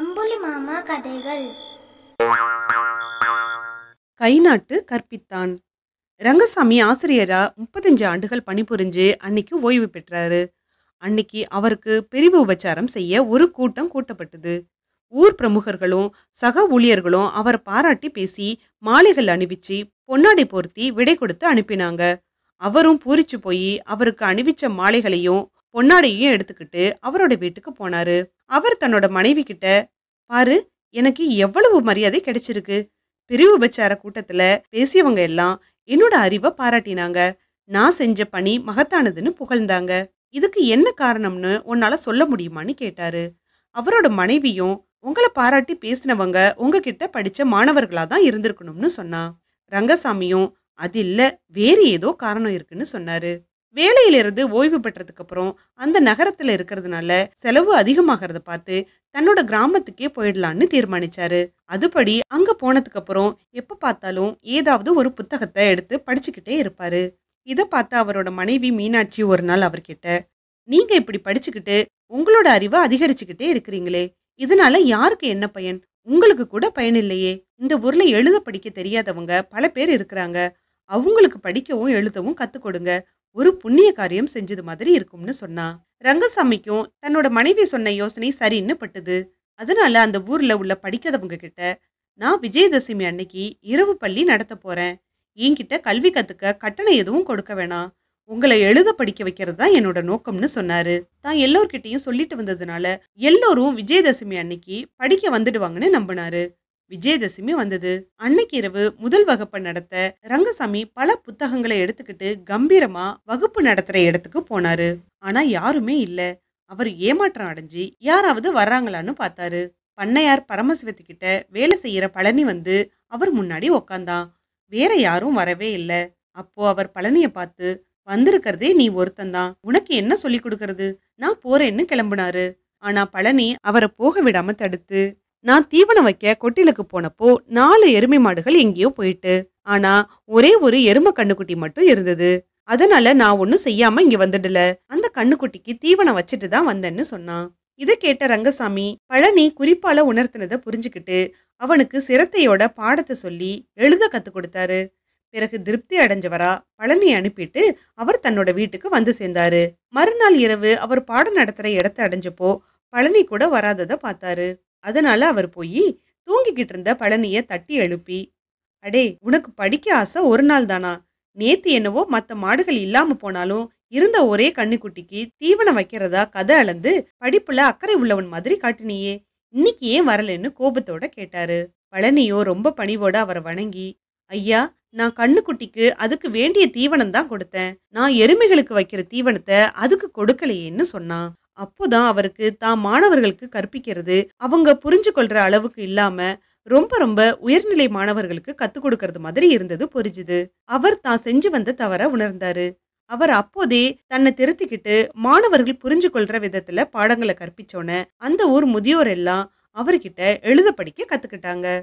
அம்புலி மாமா கதைகள் கைநாட்டு கற்பித்தான் ரங்கசாமி ஆசிரியரா முப்பத்தஞ்சு ஆண்டுகள் பணிபுரிஞ்சு அன்னைக்கு ஓய்வு பெற்றாரு அன்னைக்கு அவருக்கு பிரிவு உபச்சாரம் செய்ய ஒரு கூட்டம் கூட்டப்பட்டது ஊர் பிரமுகர்களும் சக ஊழியர்களும் அவர் பாராட்டி பேசி மாலைகள் அணிவிச்சு பொன்னாடி போர்த்தி விடை கொடுத்து அனுப்பினாங்க அவரும் பூரிச்சு போய் அவருக்கு அணிவிச்ச மாலைகளையும் பொன்னாடியையும் எடுத்துக்கிட்டு அவரோட வீட்டுக்கு போனாரு அவர் தன்னோட மனைவி கிட்ட பாரு எனக்கு எவ்வளவு மரியாதை கிடைச்சிருக்கு பிரிவு பச்சார கூட்டத்துல பேசியவங்க எல்லாம் என்னோட அறிவை பாராட்டினாங்க நான் செஞ்ச பணி மகத்தானதுன்னு புகழ்ந்தாங்க இதுக்கு என்ன காரணம்னு உன்னால சொல்ல முடியுமான்னு கேட்டாரு அவரோட மனைவியும் உங்களை பாராட்டி பேசினவங்க உங்ககிட்ட படிச்ச மாணவர்களாதான் தான் இருந்திருக்கணும்னு சொன்னா ரங்கசாமியும் அது இல்ல வேறு ஏதோ காரணம் இருக்குன்னு சொன்னாரு வேலையிலிருந்து ஓய்வு பெற்றதுக்கப்புறம் அந்த நகரத்தில் இருக்கிறதுனால செலவு அதிகமாகிறத பார்த்து தன்னோட கிராமத்துக்கே போயிடலான்னு தீர்மானிச்சாரு அதுபடி அங்க போனதுக்கப்புறம் எப்போ பார்த்தாலும் ஏதாவது ஒரு புத்தகத்தை எடுத்து படிச்சுக்கிட்டே இருப்பாரு இதை பார்த்த அவரோட மனைவி மீனாட்சி ஒரு நாள் அவர்கிட்ட நீங்க இப்படி படிச்சுக்கிட்டு உங்களோட அறிவை அதிகரிச்சுக்கிட்டே இருக்கிறீங்களே இதனால யாருக்கு என்ன பயன் உங்களுக்கு கூட பயன் இல்லையே இந்த ஊர்ல எழுத படிக்க தெரியாதவங்க பல பேர் இருக்கிறாங்க அவங்களுக்கு படிக்கவும் எழுதவும் கற்றுக் கொடுங்க ஒரு புண்ணிய காரியம் செஞ்சது மாதிரி இருக்கும்னு சொன்னா ரங்கசாமிக்கும் தன்னோட மனைவி சொன்ன யோசனை சரின்னு பட்டுது அதனால அந்த ஊர்ல உள்ள படிக்காதவங்க கிட்ட நான் விஜயதசமி அன்னைக்கு இரவு பள்ளி நடத்த போறேன் என்கிட்ட கல்வி கத்துக்க கட்டணம் எதுவும் கொடுக்க வேணாம் உங்களை எழுத படிக்க வைக்கிறது தான் என்னோட நோக்கம்னு சொன்னாரு தான் எல்லோர்கிட்டையும் சொல்லிட்டு வந்ததுனால எல்லோரும் விஜயதசமி அன்னைக்கு படிக்க வந்துடுவாங்கன்னு நம்பினாரு விஜயதசமி வந்தது அன்னைக்கு இரவு முதல் வகுப்பை நடத்த ரங்கசாமி பல புத்தகங்களை எடுத்துக்கிட்டு கம்பீரமா வகுப்பு நடத்துற இடத்துக்கு போனாரு ஆனா யாருமே இல்ல அவர் ஏமாற்றம் அடைஞ்சு யாராவது வர்றாங்களான்னு பார்த்தாரு பண்ணையார் பரமசிவத்து கிட்ட வேலை செய்யற பழனி வந்து அவர் முன்னாடி உக்காந்தான் வேற யாரும் வரவே இல்லை அப்போ அவர் பழனிய பார்த்து வந்திருக்கிறதே நீ ஒருத்தந்தான் உனக்கு என்ன சொல்லி கொடுக்கறது நான் போறேன்னு கிளம்புனாரு ஆனா பழனி அவரை போக விடாம தடுத்து நான் தீவனம் வைக்க கொட்டிலுக்கு போனப்போ நாலு எருமை மாடுகள் எங்கேயோ போயிட்டு ஆனா ஒரே ஒரு எரும கண்ணுக்குட்டி மட்டும் இருந்தது அதனால நான் ஒன்னும் செய்யாம இங்க வந்துடல அந்த கண்ணுக்குட்டிக்கு தீவனம் வச்சுட்டு தான் வந்தேன்னு சொன்னான் இதை கேட்ட ரங்கசாமி பழனி குறிப்பால உணர்த்தினதை புரிஞ்சுக்கிட்டு அவனுக்கு சிரத்தையோட பாடத்தை சொல்லி எழுத கத்து கொடுத்தாரு பிறகு திருப்தி அடைஞ்சவரா பழனி அனுப்பிட்டு அவர் தன்னோட வீட்டுக்கு வந்து சேர்ந்தாரு மறுநாள் இரவு அவர் பாடம் நடத்துகிற இடத்த அடைஞ்சப்போ பழனி கூட வராததை பார்த்தாரு அதனால அவர் போய் தூங்கிக்கிட்டு இருந்த பழனிய தட்டி எழுப்பி அடே உனக்கு படிக்க ஆசை ஒரு நாள் தானா நேத்து என்னவோ மற்ற மாடுகள் இல்லாம போனாலும் இருந்த ஒரே கண்ணுக்குட்டிக்கு தீவனம் வைக்கிறதா கதை அளந்து படிப்புல அக்கறை உள்ளவன் மாதிரி காட்டினியே இன்னைக்கு ஏன் வரலன்னு கோபத்தோட கேட்டாரு பழனியோ ரொம்ப பணிவோட அவரை வணங்கி ஐயா நான் கண்ணுக்குட்டிக்கு அதுக்கு வேண்டிய தீவனம் தான் கொடுத்தேன் நான் எருமைகளுக்கு வைக்கிற தீவனத்தை அதுக்கு கொடுக்கலையேன்னு சொன்னான் அப்போதான் அவருக்கு தான் மாணவர்களுக்கு கற்பிக்கிறது அவங்க புரிஞ்சு கொள்ற அளவுக்கு இல்லாம ரொம்ப ரொம்ப உயர்நிலை மாணவர்களுக்கு கத்துக் கொடுக்கறது மாதிரி இருந்தது புரிஞ்சுது அவர் தான் செஞ்சு வந்த தவற உணர்ந்தாரு அவர் அப்போதே தன்னை திருத்திக்கிட்டு மாணவர்கள் புரிஞ்சு கொள்ற விதத்துல பாடங்களை கற்பிச்சோன அந்த ஊர் முதியோர் எல்லாம் அவர்கிட்ட எழுத படிக்க கத்துக்கிட்டாங்க